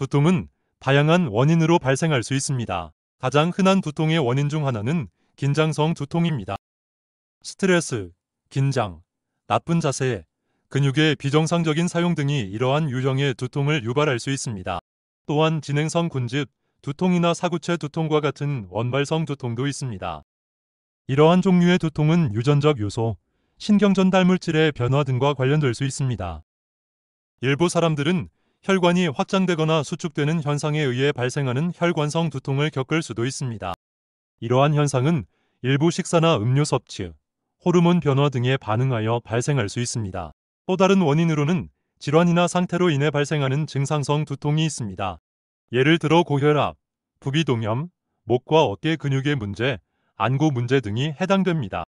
두통은 다양한 원인으로 발생할 수 있습니다. 가장 흔한 두통의 원인 중 하나는 긴장성 두통입니다. 스트레스, 긴장, 나쁜 자세, 근육의 비정상적인 사용 등이 이러한 유형의 두통을 유발할 수 있습니다. 또한 진행성 군집, 두통이나 사구체 두통과 같은 원발성 두통도 있습니다. 이러한 종류의 두통은 유전적 요소, 신경전달 물질의 변화 등과 관련될 수 있습니다. 일부 사람들은 혈관이 확장되거나 수축되는 현상에 의해 발생하는 혈관성 두통을 겪을 수도 있습니다. 이러한 현상은 일부 식사나 음료 섭취, 호르몬 변화 등에 반응하여 발생할 수 있습니다. 또 다른 원인으로는 질환이나 상태로 인해 발생하는 증상성 두통이 있습니다. 예를 들어 고혈압, 부비동염, 목과 어깨 근육의 문제, 안구 문제 등이 해당됩니다.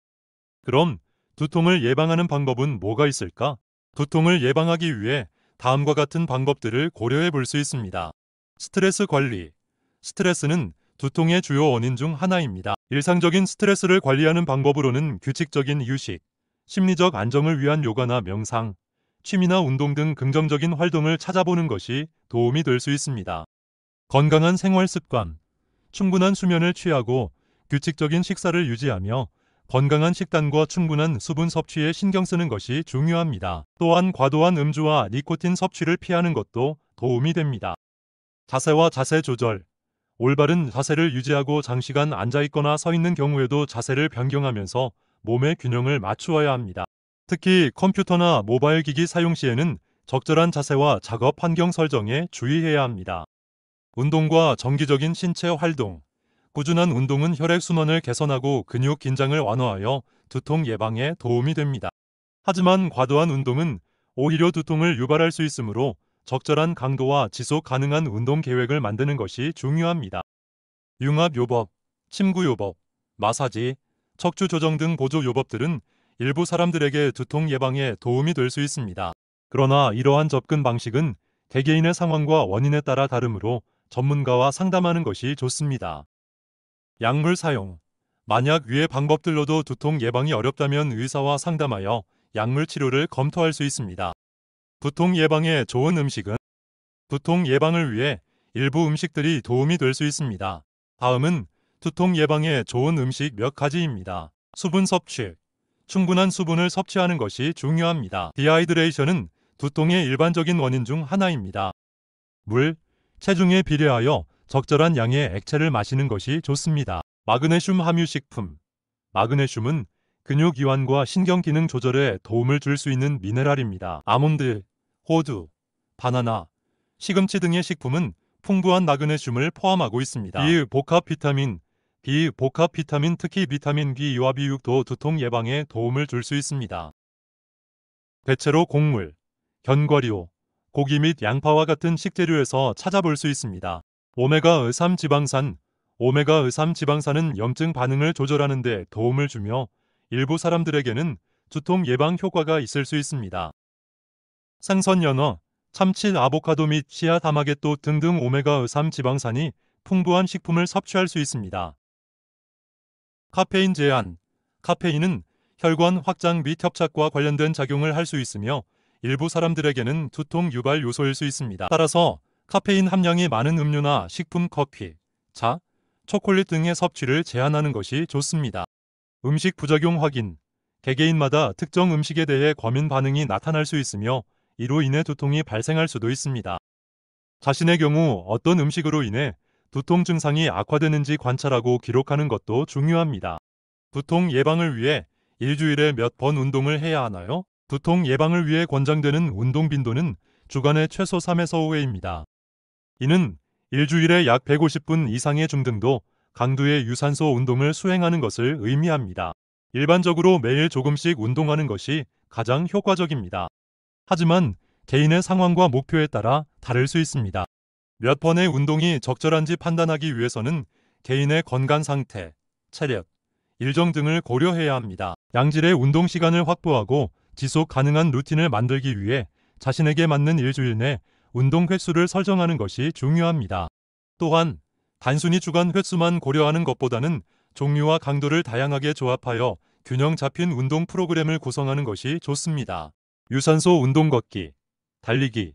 그럼 두통을 예방하는 방법은 뭐가 있을까? 두통을 예방하기 위해 다음과 같은 방법들을 고려해 볼 수 있습니다. 스트레스 관리 스트레스는 두통의 주요 원인 중 하나입니다. 일상적인 스트레스를 관리하는 방법으로는 규칙적인 휴식, 심리적 안정을 위한 요가나 명상, 취미나 운동 등 긍정적인 활동을 찾아보는 것이 도움이 될 수 있습니다. 건강한 생활 습관, 충분한 수면을 취하고 규칙적인 식사를 유지하며 건강한 식단과 충분한 수분 섭취에 신경 쓰는 것이 중요합니다. 또한 과도한 음주와 니코틴 섭취를 피하는 것도 도움이 됩니다. 자세와 자세 조절 올바른 자세를 유지하고 장시간 앉아있거나 서 있는 경우에도 자세를 변경하면서 몸의 균형을 맞추어야 합니다. 특히 컴퓨터나 모바일 기기 사용 시에는 적절한 자세와 작업 환경 설정에 주의해야 합니다. 운동과 정기적인 신체 활동 꾸준한 운동은 혈액순환을 개선하고 근육 긴장을 완화하여 두통 예방에 도움이 됩니다. 하지만 과도한 운동은 오히려 두통을 유발할 수 있으므로 적절한 강도와 지속 가능한 운동 계획을 만드는 것이 중요합니다. 융합요법, 침구요법, 마사지, 척추조정 등 보조요법들은 일부 사람들에게 두통 예방에 도움이 될 수 있습니다. 그러나 이러한 접근 방식은 개개인의 상황과 원인에 따라 다르므로 전문가와 상담하는 것이 좋습니다. 약물 사용 만약 위의 방법들로도 두통 예방이 어렵다면 의사와 상담하여 약물 치료를 검토할 수 있습니다. 두통 예방에 좋은 음식은 두통 예방을 위해 일부 음식들이 도움이 될 수 있습니다. 다음은 두통 예방에 좋은 음식 몇 가지입니다. 수분 섭취 충분한 수분을 섭취하는 것이 중요합니다. 디하이드레이션은 두통의 일반적인 원인 중 하나입니다. 물, 체중에 비례하여 적절한 양의 액체를 마시는 것이 좋습니다. 마그네슘 함유 식품 마그네슘은 근육 이완과 신경 기능 조절에 도움을 줄 수 있는 미네랄입니다. 아몬드, 호두, 바나나, 시금치 등의 식품은 풍부한 마그네슘을 포함하고 있습니다. 이 복합 비타민 비 복합 비타민 특히 비타민 B와 비육도 두통 예방에 도움을 줄 수 있습니다. 대체로 곡물, 견과류, 고기 및 양파와 같은 식재료에서 찾아볼 수 있습니다. 오메가3 지방산 오메가3 지방산은 염증 반응을 조절하는 데 도움을 주며 일부 사람들에게는 두통 예방 효과가 있을 수 있습니다. 생선 연어, 참치, 아보카도 및 치아 다마게토 등등 오메가3 지방산이 풍부한 식품을 섭취할 수 있습니다. 카페인 제한 카페인은 혈관 확장 및 협착과 관련된 작용을 할 수 있으며 일부 사람들에게는 두통 유발 요소일 수 있습니다. 따라서 카페인 함량이 많은 음료나 식품, 커피, 차, 초콜릿 등의 섭취를 제한하는 것이 좋습니다. 음식 부작용 확인 개개인마다 특정 음식에 대해 과민 반응이 나타날 수 있으며 이로 인해 두통이 발생할 수도 있습니다. 자신의 경우 어떤 음식으로 인해 두통 증상이 악화되는지 관찰하고 기록하는 것도 중요합니다. 두통 예방을 위해 일주일에 몇 번 운동을 해야 하나요? 두통 예방을 위해 권장되는 운동 빈도는 주간에 최소 3에서 5회입니다. 이는 일주일에 약 150분 이상의 중등도 강도의 유산소 운동을 수행하는 것을 의미합니다. 일반적으로 매일 조금씩 운동하는 것이 가장 효과적입니다. 하지만 개인의 상황과 목표에 따라 다를 수 있습니다. 몇 번의 운동이 적절한지 판단하기 위해서는 개인의 건강 상태, 체력, 일정 등을 고려해야 합니다. 양질의 운동 시간을 확보하고 지속 가능한 루틴을 만들기 위해 자신에게 맞는 일주일 내 운동 횟수를 설정하는 것이 중요합니다. 또한 단순히 주간 횟수만 고려하는 것보다는 종류와 강도를 다양하게 조합하여 균형 잡힌 운동 프로그램을 구성하는 것이 좋습니다. 유산소 운동 걷기, 달리기,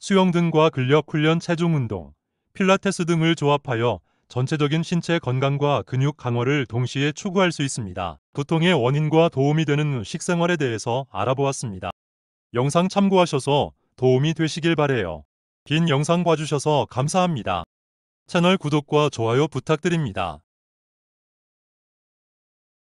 수영 등과 근력 훈련 체중 운동, 필라테스 등을 조합하여 전체적인 신체 건강과 근육 강화를 동시에 추구할 수 있습니다. 두통의 원인과 도움이 되는 식생활에 대해서 알아보았습니다. 영상 참고하셔서 도움이 되시길 바래요. 긴 영상 봐주셔서 감사합니다. 채널 구독과 좋아요 부탁드립니다.